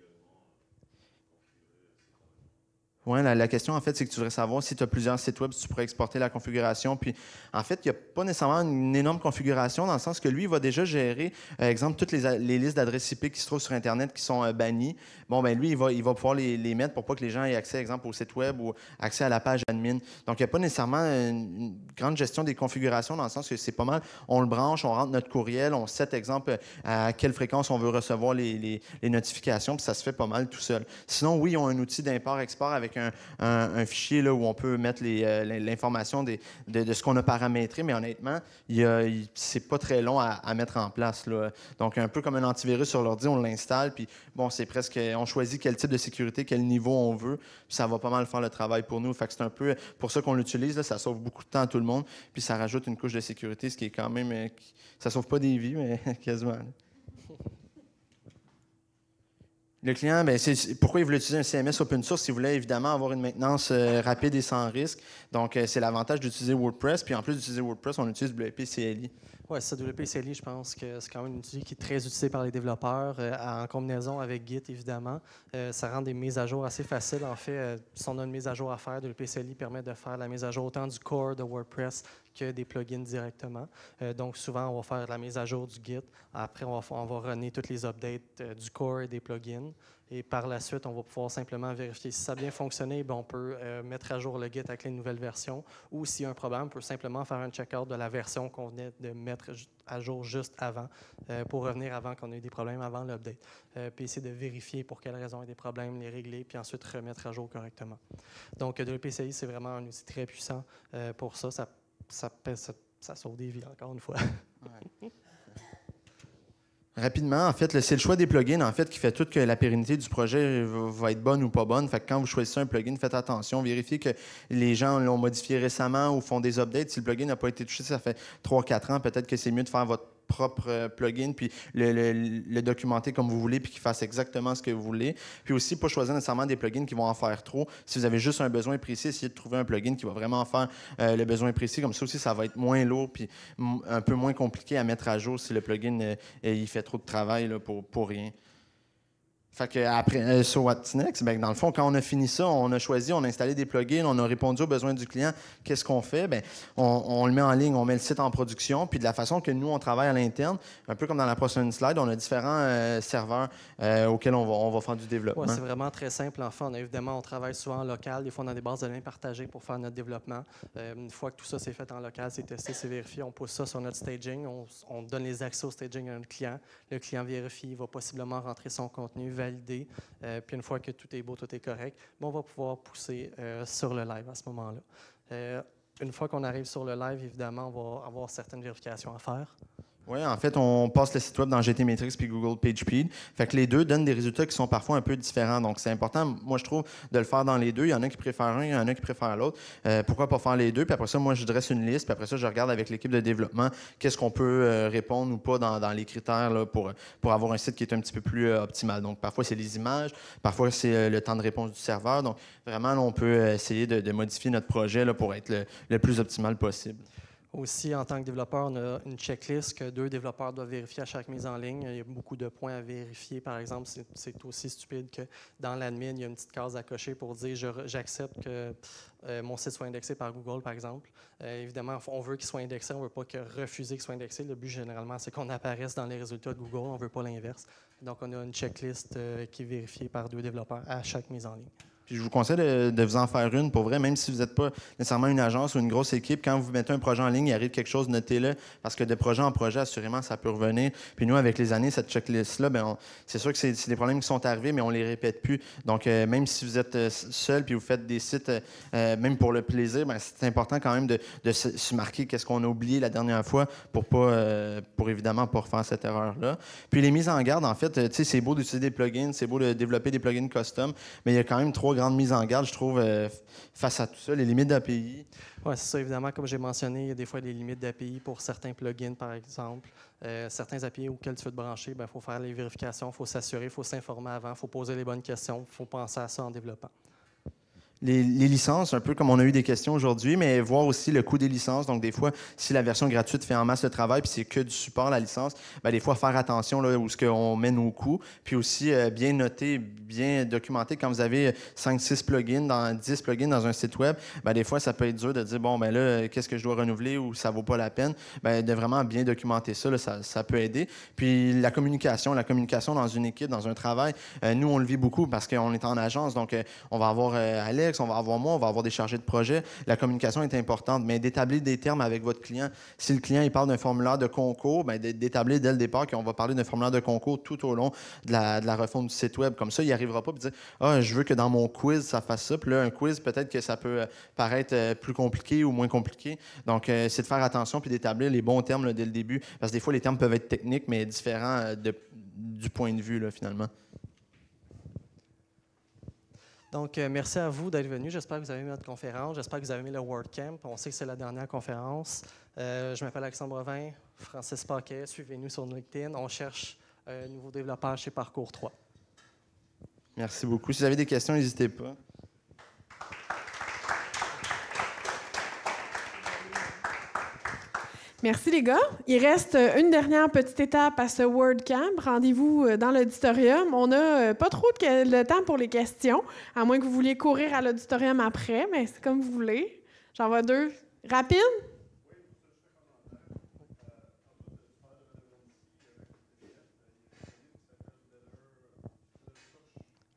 Oui, la, question, en fait, c'est que tu voudrais savoir si tu as plusieurs sites web, si tu pourrais exporter la configuration. Puis, en fait, il n'y a pas nécessairement une énorme configuration dans le sens que lui, il va déjà gérer, par euh, exemple, toutes les, listes d'adresses IP qui se trouvent sur Internet qui sont euh, bannies. Bon, ben lui, il va, il va pouvoir les, mettre pour pas que les gens aient accès, exemple, au site web ou accès à la page admin. Donc, il n'y a pas nécessairement une, grande gestion des configurations dans le sens que c'est pas mal. On le branche, on rentre notre courriel, on set, exemple, à quelle fréquence on veut recevoir les, notifications, puis ça se fait pas mal tout seul. Sinon, oui, ils ont un outil d'import-export avec un, fichier là, où on peut mettre euh, l'information de, ce qu'on a paramétré, mais honnêtement, c'est pas très long à, mettre en place. Donc, un peu comme un antivirus sur l'ordi, on l'installe, puis bon, c'est presque, on choisit quel type de sécurité, quel niveau on veut, ça va pas mal faire le travail pour nous. Fait que c'est un peu pour ça qu'on l'utilise, ça sauve beaucoup de temps à tout le monde, puis ça rajoute une couche de sécurité, ce qui est quand même, euh, ça sauve pas des vies, mais [laughs] quasiment. Le client, ben, c'est, pourquoi il voulait utiliser un CMS open source? Il voulait évidemment avoir une maintenance euh, rapide et sans risque. Donc, euh, c'est l'avantage d'utiliser WordPress. Puis en plus d'utiliser WordPress, on utilise WP CLI. Oui, ça, WP CLI, je pense que c'est quand même un outil qui est très utilisé par les développeurs euh, en combinaison avec Git, évidemment. ça rend des mises à jour assez faciles. En fait, si on a une mise à jour à faire, WP CLI permet de faire la mise à jour autant du core de WordPress que des plugins directement. Euh, donc, souvent, on va faire la mise à jour du Git. Après, on va, on va runner toutes les updates euh, du core et des plugins. Et par la suite, on va pouvoir simplement vérifier si ça a bien fonctionné. Bien, on peut euh, mettre à jour le Git avec les nouvelles versions. Ou s'il y a un problème, on peut simplement faire un check-out de la version qu'on venait de mettre à jour juste avant pour revenir avant qu'on ait eu des problèmes avant l'update. puis essayer de vérifier pour quelles raisons il y a des problèmes, les régler, puis ensuite remettre à jour correctement. Donc, de PCI c'est vraiment un outil très puissant pour ça. Ça ça, sauve des vies, encore une fois. Rapidement, en fait, c'est le choix des plugins en fait, qui fait tout que la pérennité du projet va être bonne ou pas bonne. Fait quand vous choisissez un plugin, faites attention, vérifiez que les gens l'ont modifié récemment ou font des updates. Si le plugin n'a pas été touché, ça fait 3-4 ans, peut-être que c'est mieux de faire votre propre euh, plugin, puis le, documenter comme vous voulez, puis qu'il fasse exactement ce que vous voulez. Puis aussi, pas choisir nécessairement des plugins qui vont en faire trop. Si vous avez juste un besoin précis, essayez de trouver un plugin qui va vraiment faire euh, le besoin précis. Comme ça aussi, ça va être moins lourd, puis un peu moins compliqué à mettre à jour si le plugin, euh, il fait trop de travail pour, pour rien. Fait que après, euh, what's next? Ben, dans le fond, quand on a fini ça, on a choisi, on a installé des plugins, on a répondu aux besoins du client. Qu'est-ce qu'on fait? Ben, on, le met en ligne, on met le site en production. Puis de la façon que nous, on travaille à l'interne, un peu comme dans la prochaine slide, on a différents euh, serveurs euh, auxquels on va, on va faire du développement. Ouais, c'est vraiment très simple. En fait, évidemment, on travaille souvent en local. Des fois, on a des bases de données partagées pour faire notre développement. une fois que tout ça s'est fait en local, c'est testé, c'est vérifié, on pousse ça sur notre staging. On, on donne les accès au staging à notre client. Le client vérifie, il va possiblement rentrer son contenu, valider, euh, puis une fois que tout est beau, tout est correct, ben, on va pouvoir pousser euh, sur le live à ce moment-là. Euh, une fois qu'on arrive sur le live, évidemment, on va avoir certaines vérifications à faire. Oui, en fait, on passe le site web dans GTmetrix puis Google PageSpeed. Fait que les deux donnent des résultats qui sont parfois un peu différents. Donc, c'est important, moi, je trouve, de le faire dans les deux. Il y en a qui préfèrent un, il y en a qui préfèrent l'autre. Euh, pourquoi pas faire les deux? Puis après ça, moi, je dresse une liste. Puis après ça, je regarde avec l'équipe de développement qu'est-ce qu'on peut euh, répondre ou pas dans, les critères pour, avoir un site qui est un petit peu plus euh, optimal. Donc, parfois, c'est les images, parfois, c'est le temps de réponse du serveur. Donc, vraiment, on peut essayer de, modifier notre projet pour être le plus optimal possible. Aussi, en tant que développeur, on a une checklist que deux développeurs doivent vérifier à chaque mise en ligne. Il y a beaucoup de points à vérifier. Par exemple, c'est aussi stupide que dans l'admin, il y a une petite case à cocher pour dire j'accepte que euh, mon site soit indexé par Google, par exemple. Euh, évidemment, on veut qu'il soit indexé, on ne veut pas refuser qu'il soit indexé. Le but, généralement, c'est qu'on apparaisse dans les résultats de Google, on ne veut pas l'inverse. Donc, on a une checklist euh, qui est vérifiée par deux développeurs à chaque mise en ligne je vous conseille de, vous en faire une pour vrai, même si vous n'êtes pas nécessairement une agence ou une grosse équipe. Quand vous mettez un projet en ligne, il arrive quelque chose, notez-le, parce que de projet en projet, assurément, ça peut revenir. Puis nous, avec les années, cette checklist-là, ben, c'est sûr que c'est des problèmes qui sont arrivés, mais on ne les répète plus. Donc, euh, même si vous êtes euh, seul puis vous faites des sites, euh, même pour le plaisir, ben, c'est important quand même de, se, marquer qu'est-ce qu'on a oublié la dernière fois pour pas, pour évidemment pas refaire cette erreur-là. Puis les mises en garde, en fait, c'est beau d'utiliser des plugins, c'est beau de développer des plugins custom, mais il y a quand même trois grande mise en garde, je trouve, euh, face à tout ça, les limites d'API. Oui, c'est ça, évidemment. Comme j'ai mentionné, il y a des fois des limites d'API pour certains plugins, par exemple. Euh, certains API auxquels tu veux te brancher, il ben, faut faire les vérifications, il faut s'assurer, il faut s'informer avant, il faut poser les bonnes questions, il faut penser à ça en développant les, licences, un peu comme on a eu des questions aujourd'hui, mais voir aussi le coût des licences. Donc, des fois, si la version gratuite fait en masse le travail, puis c'est que du support, la licence, bien, des fois, faire attention là, où ce qu'on met nos coûts. Puis aussi, euh, bien noter, bien documenter. Quand vous avez 5-6 euh, plugins, dans 10 plugins dans un site web, bien, des fois, ça peut être dur de dire, bon, ben là, qu'est-ce que je dois renouveler ou ça vaut pas la peine. Bien, de vraiment bien documenter ça, ça, peut aider. Puis la communication, la communication dans une équipe, dans un travail, euh, nous, on le vit beaucoup parce qu'on est en agence. Donc, on va avoir à l'aide on va avoir moins, on va avoir des chargés de projet. La communication est importante, mais d'établir des termes avec votre client. Si le client il parle d'un formulaire de concours, ben, d'établir dès le départ qu'on va parler d'un formulaire de concours tout au long de la, de refonte du site web. Comme ça, il arrivera pas et dire ah, je veux que dans mon quiz, ça fasse ça. Puis là, un quiz, peut-être que ça peut euh, paraître euh, plus compliqué ou moins compliqué. Donc, euh, c'est de faire attention puis d'établir les bons termes dès le début. Parce que des fois, les termes peuvent être techniques, mais différents du point de vue, finalement. Donc, euh, merci à vous d'être venus. J'espère que vous avez aimé notre conférence. J'espère que vous avez aimé le WordCamp. On sait que c'est la dernière conférence. Euh, je m'appelle Alexandre Brevin, Francis Paquet. Suivez-nous sur LinkedIn. On cherche un nouveau développeur chez Parcours 3. Merci beaucoup. Si vous avez des questions, n'hésitez pas. Merci les gars. Il reste euh, une dernière petite étape à ce WordCamp. Rendez-vous euh, dans l'auditorium. On n'a euh, pas trop de temps pour les questions, à moins que vous vouliez courir à l'auditorium après, mais c'est comme vous voulez. J'en vois deux. Rapide?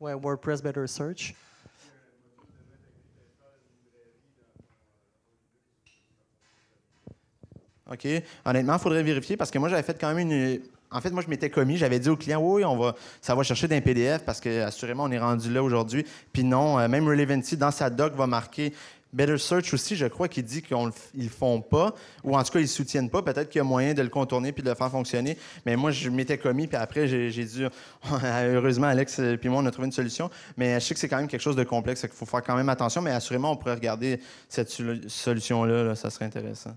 Oui, WordPress Better Search. Honnêtement, il faudrait vérifier parce que moi, j'avais fait quand même une. En fait, moi, je m'étais commis, j'avais dit au client, oui, on va, ça va chercher d'un PDF parce que, assurément, on est rendu là aujourd'hui. Puis non, euh, même Relevancy, dans sa doc, va marquer Better Search aussi, je crois, qu'il dit qu'ils ne font pas, ou en tout cas, ils ne soutiennent pas. Peut-être qu'il y a moyen de le contourner puis de le faire fonctionner. Mais moi, je m'étais commis, puis après, j'ai dit, [laughs] Heureusement, Alex euh, puis moi, on a trouvé une solution. Mais euh, je sais que c'est quand même quelque chose de complexe, qu'il faut faire quand même attention. Mais assurément, on pourrait regarder cette solution Là, ça serait intéressant.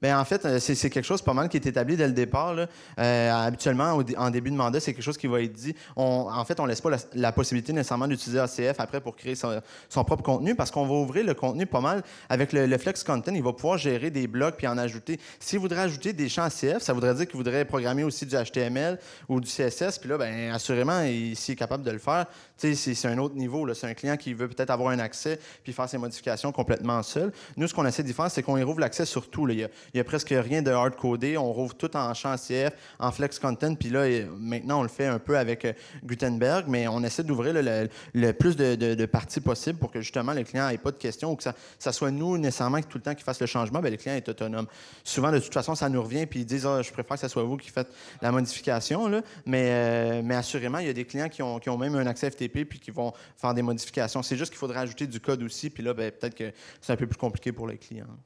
Ben, en fait, euh, c'est quelque chose pas mal qui est établi dès le départ. Euh, habituellement, en début de mandat, c'est quelque chose qui va être dit. en fait, on laisse pas la, possibilité nécessairement d'utiliser ACF après pour créer son, propre contenu parce qu'on va ouvrir le contenu pas mal. Avec le, Flex Content, il va pouvoir gérer des blocs puis en ajouter. S'il voudrait ajouter des champs ACF, ça voudrait dire qu'il voudrait programmer aussi du HTML ou du CSS. Puis là, ben assurément, s'il est capable de le faire, c'est un autre niveau. C'est un client qui veut peut-être avoir un accès puis faire ses modifications complètement seul. Nous, ce qu'on essaie d'y faire, c'est qu'on y rouvre l'accès sur tout. Il n'y a, presque rien de hard-codé. On rouvre tout en chantier, en flex content. Puis là, maintenant, on le fait un peu avec euh, Gutenberg, mais on essaie d'ouvrir le, plus de, parties possible pour que justement le client n'ait pas de questions ou que ça, soit nous nécessairement tout le temps qui fasse le changement, bien, le client est autonome. Souvent, de toute façon, ça nous revient puis ils disent ah, Je préfère que ce soit vous qui faites la modification. Là. Euh, mais, assurément, il y a des clients qui ont, même un accès FTP puis qui vont faire des modifications. C'est juste qu'il faudrait ajouter du code aussi. Puis là, ben, peut-être que c'est un peu plus compliqué pour les clients.